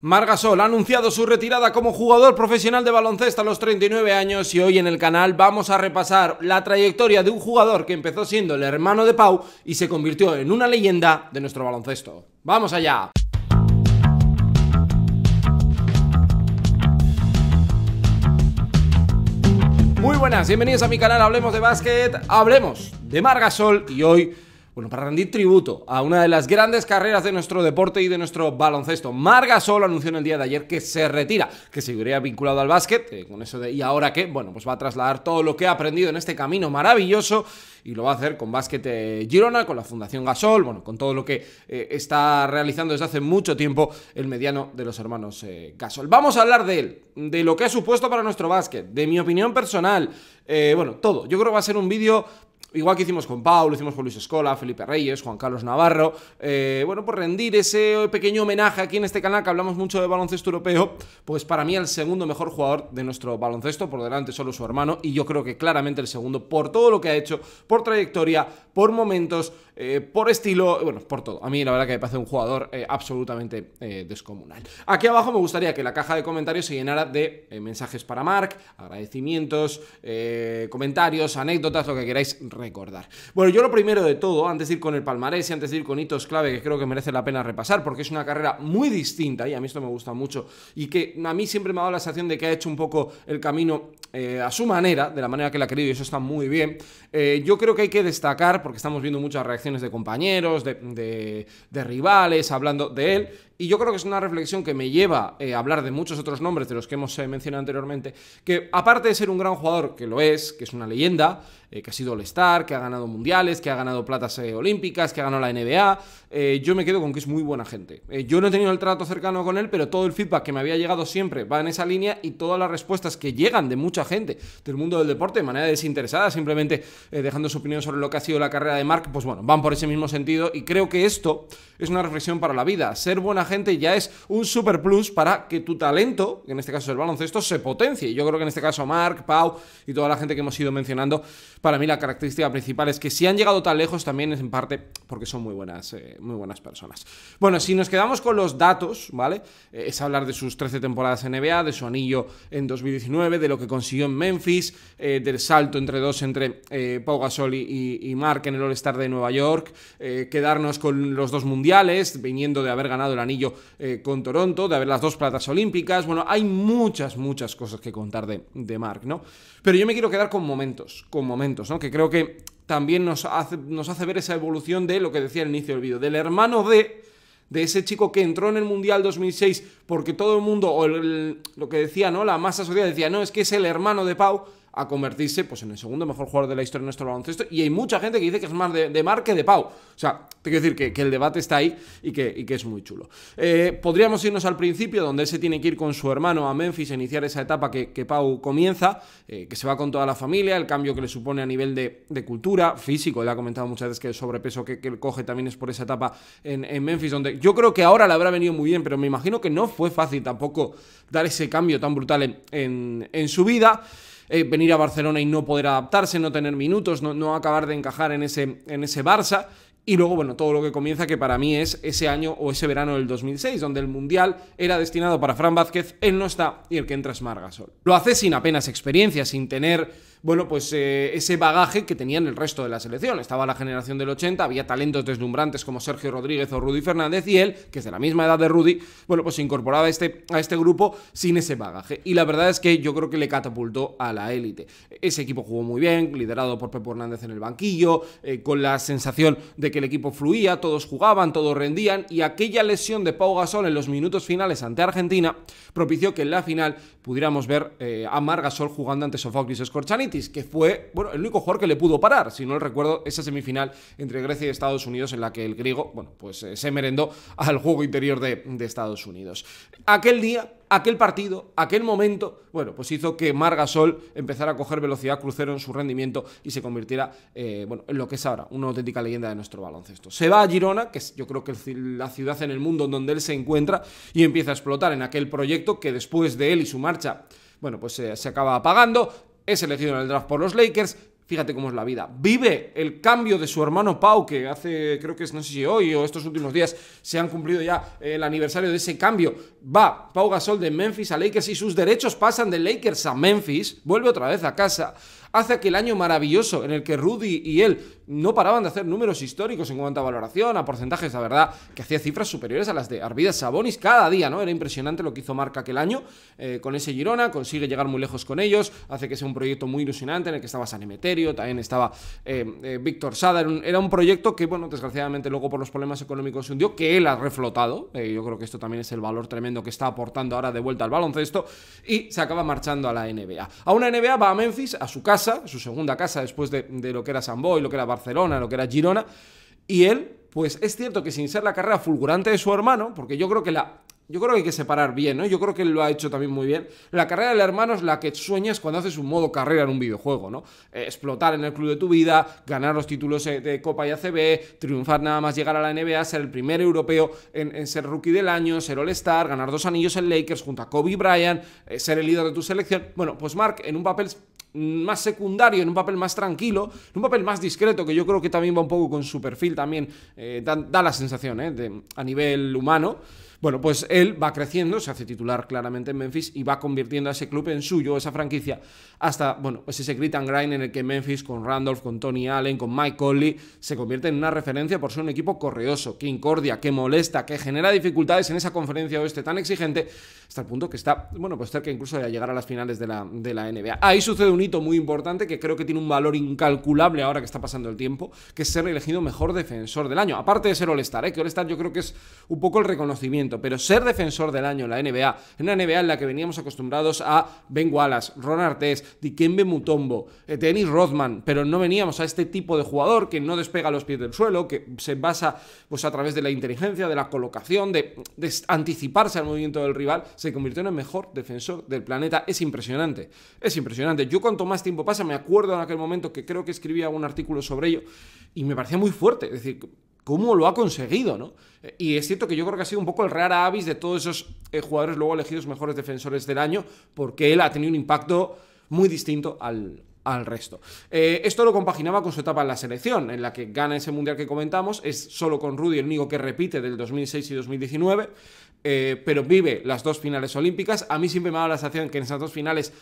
Margasol ha anunciado su retirada como jugador profesional de baloncesto a los 39 años y hoy en el canal vamos a repasar la trayectoria de un jugador que empezó siendo el hermano de Pau y se convirtió en una leyenda de nuestro baloncesto. ¡Vamos allá! Muy buenas, bienvenidos a mi canal Hablemos de Básquet, hablemos de Margasol y hoy bueno, para rendir tributo a una de las grandes carreras de nuestro deporte y de nuestro baloncesto. Marga Gasol anunció en el día de ayer que se retira, que seguiría vinculado al básquet, eh, con eso ¿y ahora qué? Bueno, pues va a trasladar todo lo que ha aprendido en este camino maravilloso y lo va a hacer con Básquet eh, Girona, con la Fundación Gasol, bueno, con todo lo que eh, está realizando desde hace mucho tiempo el mediano de los hermanos Gasol. Vamos a hablar de él, de lo que ha supuesto para nuestro básquet, de mi opinión personal, eh, bueno, todo. Yo creo que va a ser un vídeo Igual que hicimos con Paulo, hicimos con Luis Escola, Felipe Reyes, Juan Carlos Navarro. Eh, bueno, por rendir ese pequeño homenaje aquí en este canal que hablamos mucho de baloncesto europeo, pues para mí el segundo mejor jugador de nuestro baloncesto, por delante solo su hermano, y yo creo que claramente el segundo por todo lo que ha hecho, por trayectoria, por momentos, eh, por estilo, bueno, por todo. A mí la verdad que me parece un jugador absolutamente descomunal. Aquí abajo me gustaría que la caja de comentarios se llenara de mensajes para Marc, agradecimientos, eh, comentarios, anécdotas, lo que queráis recordar. Bueno, yo lo primero de todo, antes de ir con el palmarés y antes de ir con hitos clave que creo que merece la pena repasar, porque es una carrera muy distinta y a mí esto me gusta mucho, y que a mí siempre me ha dado la sensación de que ha hecho un poco el camino eh, a su manera, de la manera que la ha querido, y eso está muy bien. Eh, yo creo que hay que destacar, porque estamos viendo muchas reacciones de compañeros, de rivales, hablando de él, y yo creo que es una reflexión que me lleva eh, a hablar de muchos otros nombres de los que hemos eh, mencionado anteriormente, que aparte de ser un gran jugador, que lo es, que es una leyenda, eh, que ha sido All-Star, que ha ganado mundiales, que ha ganado platas olímpicas, que ha ganado la NBA, yo me quedo con que es muy buena gente. yo no he tenido el trato cercano con él, pero todo el feedback que me había llegado siempre va en esa línea y todas las respuestas que llegan de mucha gente del mundo del deporte de manera desinteresada, simplemente dejando su opinión sobre lo que ha sido la carrera de Mark, pues bueno, van por ese mismo sentido y creo que esto es una reflexión para la vida. Ser buena gente ya es un super plus para que tu talento, en este caso el baloncesto, se potencie. Yo creo que en este caso Mark, Pau y toda la gente que hemos ido mencionando, para mí la característica principal es que si han llegado tan lejos también es en parte porque son muy buenas, eh, muy buenas personas. Bueno, si nos quedamos con los datos, ¿vale? Eh, es hablar de sus 13 temporadas en NBA, de su anillo en 2019, de lo que consiguió en Memphis, eh, del salto entre dos entre Pau Gasol y, Mark en el All-Star de Nueva York, quedarnos con los dos mundiales, viniendo de haber ganado el anillo eh, con Toronto, de haber las dos platas olímpicas. Bueno, hay muchas, muchas cosas que contar de, de Mark, ¿no? Pero yo me quiero quedar con momentos, con momentos, ¿no? Que creo que también nos hace, nos hace ver esa evolución de lo que decía al inicio del vídeo, del hermano de de ese chico que entró en el Mundial 2006 porque todo el mundo, o lo que decía, ¿no? La masa social decía, no, es que es el hermano de Pau, a convertirse pues, en el segundo mejor jugador de la historia de nuestro baloncesto. Y hay mucha gente que dice que es más de, de Mar que de Pau. O sea, tengo que decir que, el debate está ahí y que, que es muy chulo. Eh, podríamos irnos al principio, donde ese se tiene que ir con su hermano a Memphis a iniciar esa etapa que, Pau comienza, eh, que se va con toda la familia, el cambio que le supone a nivel de, cultura, físico. Le ha comentado muchas veces que el sobrepeso que, él coge también es por esa etapa en, en Memphis, donde yo creo que ahora le habrá venido muy bien, pero me imagino que no fue fácil tampoco dar ese cambio tan brutal en su vida. Eh, venir a Barcelona y no poder adaptarse, no tener minutos, no, acabar de encajar en ese, en ese Barça. Y luego, bueno, todo lo que comienza, que para mí es ese año o ese verano del 2006, donde el Mundial era destinado para Fran Vázquez, él no está y el que entra es Margasol. Lo hace sin apenas experiencia, sin tener bueno, pues eh, ese bagaje que tenían el resto de la selección. Estaba la generación del 80, había talentos deslumbrantes como Sergio Rodríguez o Rudy Fernández y él, que es de la misma edad de Rudy, bueno, pues se incorporaba a este, a este grupo sin ese bagaje. Y la verdad es que yo creo que le catapultó a la élite. Ese equipo jugó muy bien, liderado por Pepo Hernández en el banquillo, eh, con la sensación de que el equipo fluía, todos jugaban, todos rendían y aquella lesión de Pau Gasol en los minutos finales ante Argentina propició que en la final pudiéramos ver eh, a a Gasol jugando ante Sofoclis Scorchani que fue bueno, el único jugador que le pudo parar, si no recuerdo, esa semifinal entre Grecia y Estados Unidos en la que el griego bueno, pues, eh, se merendó al juego interior de, Estados Unidos. Aquel día aquel partido, aquel momento, bueno, pues hizo que Margasol empezara a coger velocidad crucero en su rendimiento y se convirtiera, eh, bueno, en lo que es ahora, una auténtica leyenda de nuestro baloncesto. Se va a Girona, que es yo creo que la ciudad en el mundo donde él se encuentra, y empieza a explotar en aquel proyecto que después de él y su marcha bueno, pues eh, se acaba apagando, es elegido en el draft por los Lakers. Fíjate cómo es la vida. Vive el cambio de su hermano Pau, que hace, creo que es, no sé si hoy o estos últimos días se han cumplido ya eh, el aniversario de ese cambio. Va Pau Gasol de Memphis a Lakers y sus derechos pasan de Lakers a Memphis. Vuelve otra vez a casa hace aquel año maravilloso en el que Rudy y él no paraban de hacer números históricos en cuanto a valoración, a porcentajes, la verdad, que hacía cifras superiores a las de Arvidas Sabonis cada día, ¿no? Era impresionante lo que hizo Marca aquel año eh, con ese Girona, consigue llegar muy lejos con ellos, hace que sea un proyecto muy ilusionante en el que estaba San Emeterio, también estaba eh, eh, Víctor Sada, era un, era un, proyecto que, bueno, desgraciadamente luego por los problemas económicos se hundió, que él ha reflotado, yo creo que esto también es el valor tremendo que está aportando ahora de vuelta al baloncesto, y se acaba marchando a la NBA. A una NBA va a Memphis, a su casa, su segunda casa después de, lo que era San Boy, lo que era Barcelona, lo que era Girona, y él, pues es cierto que sin ser la carrera fulgurante de su hermano, porque yo creo que la... Yo creo que hay que separar bien, ¿no? Yo creo que él lo ha hecho también muy bien. La carrera del hermano es la que sueñas cuando haces un modo carrera en un videojuego, ¿no? Eh, explotar en el club de tu vida, ganar los títulos eh, de Copa y ACB, triunfar nada más llegar a la NBA, ser el primer europeo en, ser rookie del año, ser All-Star, ganar dos anillos en Lakers junto a Kobe Bryant, eh, ser el líder de tu selección. Bueno, pues Mark en un papel más secundario, en un papel más tranquilo, en un papel más discreto, que yo creo que también va un poco con su perfil, también eh, da, la sensación, eh, a nivel humano. Bueno, pues él va creciendo, se hace titular claramente en Memphis y va convirtiendo a ese club en suyo, esa franquicia, hasta, bueno, pues ese grit and grind en el que Memphis con Randolph, con Tony Allen, con Mike Conley se convierte en una referencia por ser un equipo correoso, que incordia, que molesta, que genera dificultades en esa conferencia oeste tan exigente, hasta el punto que está, bueno, pues cerca incluso de llegar a las finales de la, de la NBA. Ahí sucede un hito muy importante que creo que tiene un valor incalculable ahora que está pasando el tiempo, que es ser elegido mejor defensor del año, aparte de ser All-Star, ¿eh? que All-Star yo creo que es un poco el reconocimiento pero ser defensor del año en la NBA, en una NBA en la que veníamos acostumbrados a Ben Wallace, Ron Artes, Dikembe Mutombo, eh, Dennis Rodman, pero no veníamos a este tipo de jugador que no despega los pies del suelo, que se basa pues, a través de la inteligencia, de la colocación, de, anticiparse al movimiento del rival, se convirtió en el mejor defensor del planeta. Es impresionante, es impresionante. Yo cuanto más tiempo pasa, me acuerdo en aquel momento que creo que escribía un artículo sobre ello y me parecía muy fuerte. Es decir, cómo lo ha conseguido, ¿no? Eh, y es cierto que yo creo que ha sido un poco el rara avis de todos esos eh, jugadores luego elegidos mejores defensores del año, porque él ha tenido un impacto muy distinto al, al resto. Eh, esto lo compaginaba con su etapa en la selección, en la que gana ese mundial que comentamos, es solo con Rudy el único que repite del 2006 y 2019, pero vive las dos finales olímpicas. A mí siempre me ha dado la sensación que en esas dos finales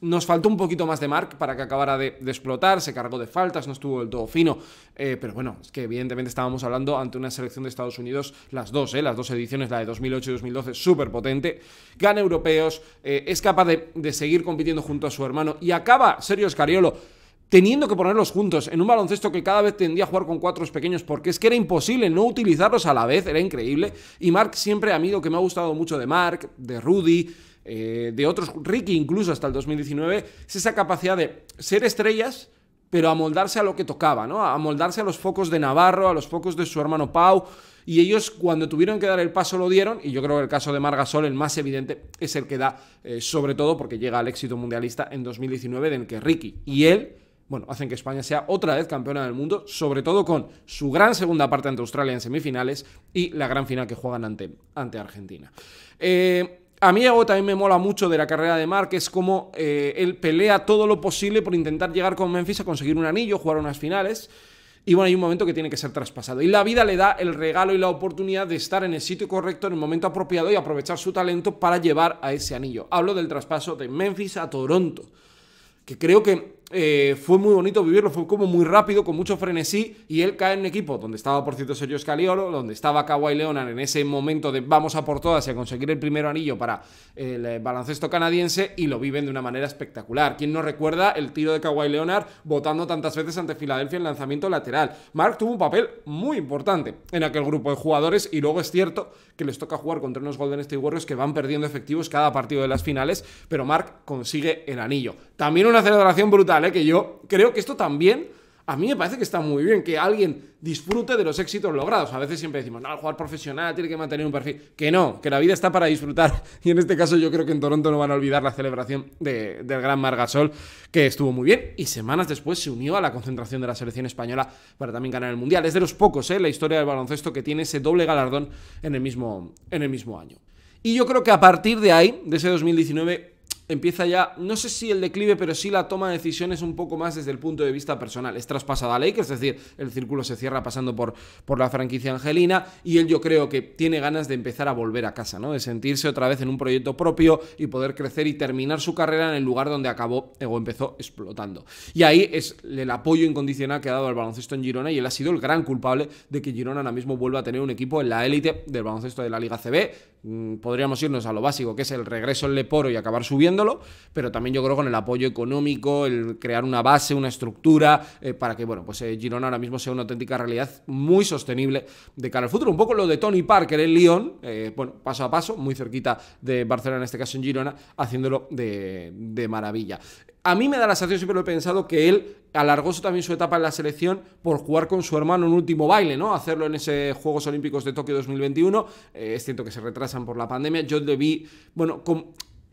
nos faltó un poquito más de Mark para que acabara de, explotar, se cargó de faltas, no estuvo del todo fino, eh, pero bueno, es que evidentemente estábamos hablando ante una selección de Estados Unidos, las dos, eh, las dos ediciones, la de 2008 y 2012, súper potente, gana europeos, eh, es capaz de, seguir compitiendo junto a su hermano y acaba Sergio Escariolo teniendo que ponerlos juntos en un baloncesto que cada vez tendía a jugar con cuatro pequeños porque es que era imposible no utilizarlos a la vez, era increíble. Y Mark siempre amigo que me ha gustado mucho de Mark, de Rudy, eh, de otros, Ricky incluso hasta el 2019, es esa capacidad de ser estrellas, pero amoldarse a lo que tocaba, ¿no? Amoldarse a los focos de Navarro, a los focos de su hermano Pau. Y ellos cuando tuvieron que dar el paso lo dieron, y yo creo que el caso de Margasol, el más evidente, es el que da, eh, sobre todo porque llega al éxito mundialista en 2019, en el que Ricky y él bueno, hacen que España sea otra vez campeona del mundo, sobre todo con su gran segunda parte ante Australia en semifinales y la gran final que juegan ante, ante Argentina. Eh, a mí algo también me mola mucho de la carrera de Mark es como eh, él pelea todo lo posible por intentar llegar con Memphis a conseguir un anillo, jugar unas finales. Y bueno, hay un momento que tiene que ser traspasado. Y la vida le da el regalo y la oportunidad de estar en el sitio correcto, en el momento apropiado y aprovechar su talento para llevar a ese anillo. Hablo del traspaso de Memphis a Toronto, que creo que eh, fue muy bonito vivirlo, fue como muy rápido, con mucho frenesí, y él cae en equipo donde estaba, por cierto, Sergio Scaliolo, donde estaba Kawhi Leonard en ese momento de vamos a por todas y a conseguir el primer anillo para el eh, baloncesto canadiense, y lo viven de una manera espectacular. ¿Quién no recuerda el tiro de Kawhi Leonard votando tantas veces ante Filadelfia en lanzamiento lateral? Mark tuvo un papel muy importante en aquel grupo de jugadores, y luego es cierto que les toca jugar contra unos Golden State Warriors que van perdiendo efectivos cada partido de las finales, pero Mark consigue el anillo. También una celebración brutal ¿eh? Que yo creo que esto también a mí me parece que está muy bien que alguien disfrute de los éxitos logrados. A veces siempre decimos, no, el jugar profesional tiene que mantener un perfil. Que no, que la vida está para disfrutar. Y en este caso yo creo que en Toronto no van a olvidar la celebración del gran Margasol, que estuvo muy bien. Y semanas después se unió a la concentración de la selección española para también ganar el Mundial. Es de los pocos, ¿eh? La historia del baloncesto que tiene ese doble galardón en el mismo, en el mismo año. Y yo creo que a partir de ahí, de ese 2019, empieza ya, no sé si el declive, pero sí la toma de decisiones un poco más desde el punto de vista personal. Es traspasada a que es decir, el círculo se cierra pasando por, por la franquicia angelina y él yo creo que tiene ganas de empezar a volver a casa, ¿no? De sentirse otra vez en un proyecto propio y poder crecer y terminar su carrera en el lugar donde acabó o empezó explotando. Y ahí es el apoyo incondicional que ha dado al baloncesto en Girona y él ha sido el gran culpable de que Girona ahora mismo vuelva a tener un equipo en la élite del baloncesto de la Liga CB. Mm, podríamos irnos a lo básico, que es el regreso en Leporo y acabar subiendo pero también yo creo con el apoyo económico, el crear una base, una estructura, eh, para que, bueno, pues eh, Girona ahora mismo sea una auténtica realidad muy sostenible de cara al futuro. Un poco lo de Tony Parker en Lyon, eh, bueno, paso a paso, muy cerquita de Barcelona, en este caso en Girona, haciéndolo de, maravilla. A mí me da la sensación, siempre lo he pensado, que él alargó también su etapa en la selección por jugar con su hermano un último baile, ¿no? Hacerlo en ese Juegos Olímpicos de Tokio 2021. es cierto que se retrasan por la pandemia. Yo le vi, bueno, con,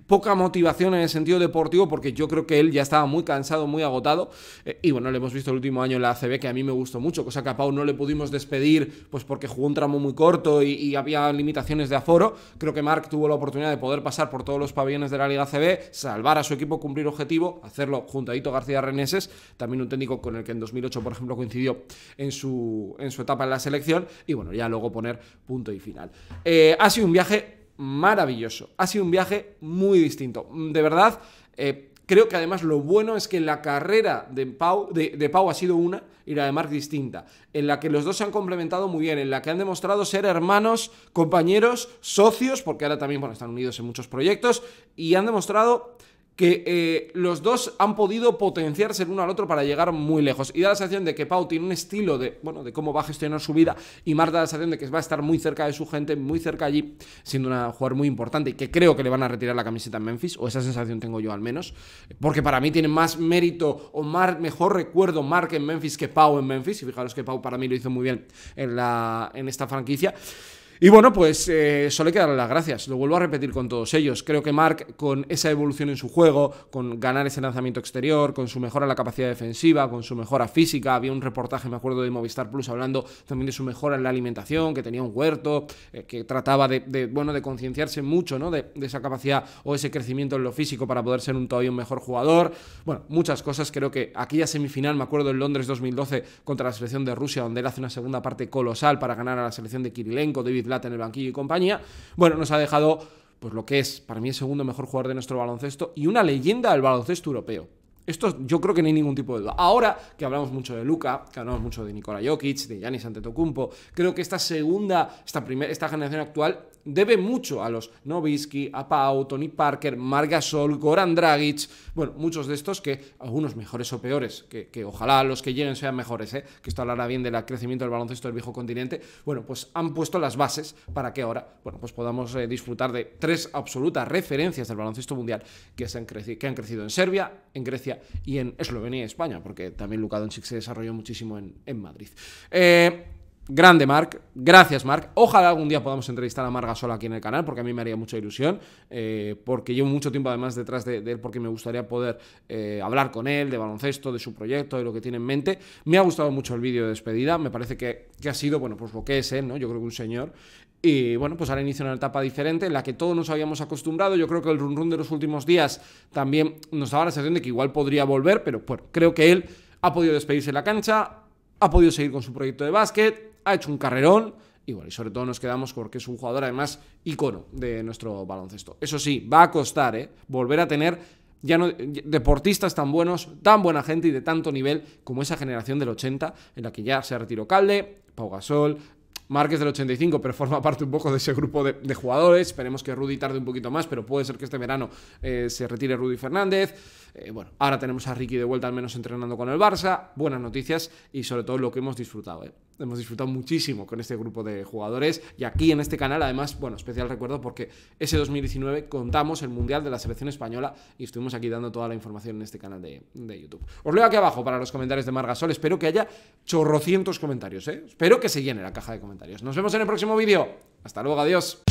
poca motivación en el sentido deportivo porque yo creo que él ya estaba muy cansado, muy agotado eh, y bueno, le hemos visto el último año en la ACB que a mí me gustó mucho, cosa que a Pau no le pudimos despedir pues porque jugó un tramo muy corto y, había limitaciones de aforo, creo que Mark tuvo la oportunidad de poder pasar por todos los pabellones de la Liga ACB, salvar a su equipo, cumplir objetivo, hacerlo juntadito a García Reneses, también un técnico con el que en 2008 por ejemplo coincidió en su, en su etapa en la selección y bueno, ya luego poner punto y final. Eh, ha sido un viaje maravilloso. Ha sido un viaje muy distinto. De verdad, eh, creo que además lo bueno es que la carrera de Pau, de, ha sido una y la de Marc distinta, en la que los dos se han complementado muy bien, en la que han demostrado ser hermanos, compañeros, socios, porque ahora también están unidos en muchos proyectos, y han demostrado que eh, los dos han podido potenciarse el uno al otro para llegar muy lejos. Y da la sensación de que Pau tiene un estilo de, bueno, de cómo va a gestionar su vida y Marta da la sensación de que va a estar muy cerca de su gente, muy cerca allí, siendo una jugador muy importante y que creo que le van a retirar la camiseta en Memphis, o esa sensación tengo yo al menos, porque para mí tiene más mérito o mejor recuerdo Mark en Memphis que Pau en Memphis, y fijaros que Pau para mí lo hizo muy bien en, la, en esta franquicia. Y bueno, pues eh, solo hay que darle las gracias. Lo vuelvo a repetir con todos ellos. Creo que Mark, con esa evolución en su juego, con ganar ese lanzamiento exterior, con su mejora en la capacidad defensiva, con su mejora física, había un reportaje, me acuerdo, de Movistar Plus hablando también de su mejora en la alimentación, que tenía un huerto, eh, que trataba de, bueno, de concienciarse mucho ¿no? De, esa capacidad o ese crecimiento en lo físico para poder ser un todavía un mejor jugador. Bueno, muchas cosas. Creo que aquella semifinal, me acuerdo, en Londres 2012 contra la selección de Rusia, donde él hace una segunda parte colosal para ganar a la selección de Kirilenko, David en el banquillo y compañía, bueno, nos ha dejado pues lo que es para mí el segundo mejor jugador de nuestro baloncesto y una leyenda del baloncesto europeo. Esto yo creo que no hay ningún tipo de duda. Ahora que hablamos mucho de Luca, que hablamos mucho de Nikola Jokic, de Giannis Santetocumpo, creo que esta segunda, esta primera, esta generación actual debe mucho a los Novisky, a Pau, Tony Parker, Margasol, Goran Dragic, bueno, muchos de estos que algunos mejores o peores, que, ojalá los que lleguen sean mejores, ¿eh? que esto hablará bien del crecimiento del baloncesto del viejo continente, bueno, pues han puesto las bases para que ahora, bueno, pues podamos eh, disfrutar de tres absolutas referencias del baloncesto mundial que, se han, que han crecido en Serbia, en Grecia y en Eslovenia y España, porque también Luka Doncic se desarrolló muchísimo en, Madrid. Eh, grande, Marc. Gracias, Marc. Ojalá algún día podamos entrevistar a Marga Sola aquí en el canal, porque a mí me haría mucha ilusión, eh, porque llevo mucho tiempo además detrás de, él, porque me gustaría poder eh, hablar con él de baloncesto, de su proyecto, de lo que tiene en mente. Me ha gustado mucho el vídeo de despedida, me parece que, que, ha sido, bueno, pues lo que es él, ¿no? Yo creo que un señor y bueno, pues ahora inicia una etapa diferente en la que todos nos habíamos acostumbrado. Yo creo que el run run de los últimos días también nos daba la sensación de que igual podría volver, pero bueno, creo que él ha podido despedirse de la cancha, ha podido seguir con su proyecto de básquet, ha hecho un carrerón. Y bueno, y sobre todo nos quedamos porque es un jugador además icono de nuestro baloncesto. Eso sí, va a costar, ¿eh? Volver a tener ya no, deportistas tan buenos, tan buena gente y de tanto nivel como esa generación del 80 en la que ya se retiró Calde, Pau Gasol, Márquez del 85, pero forma parte un poco de ese grupo de, jugadores. Esperemos que Rudy tarde un poquito más, pero puede ser que este verano eh, se retire Rudy Fernández. Eh, bueno, ahora tenemos a Ricky de vuelta al menos entrenando con el Barça. Buenas noticias y sobre todo lo que hemos disfrutado. Eh hemos disfrutado muchísimo con este grupo de jugadores y aquí en este canal además, bueno, especial recuerdo porque ese 2019 contamos el Mundial de la Selección Española y estuvimos aquí dando toda la información en este canal de, YouTube. Os leo aquí abajo para los comentarios de Margasol, espero que haya chorrocientos comentarios, ¿eh? espero que se llene la caja de comentarios. Nos vemos en el próximo vídeo, hasta luego, adiós.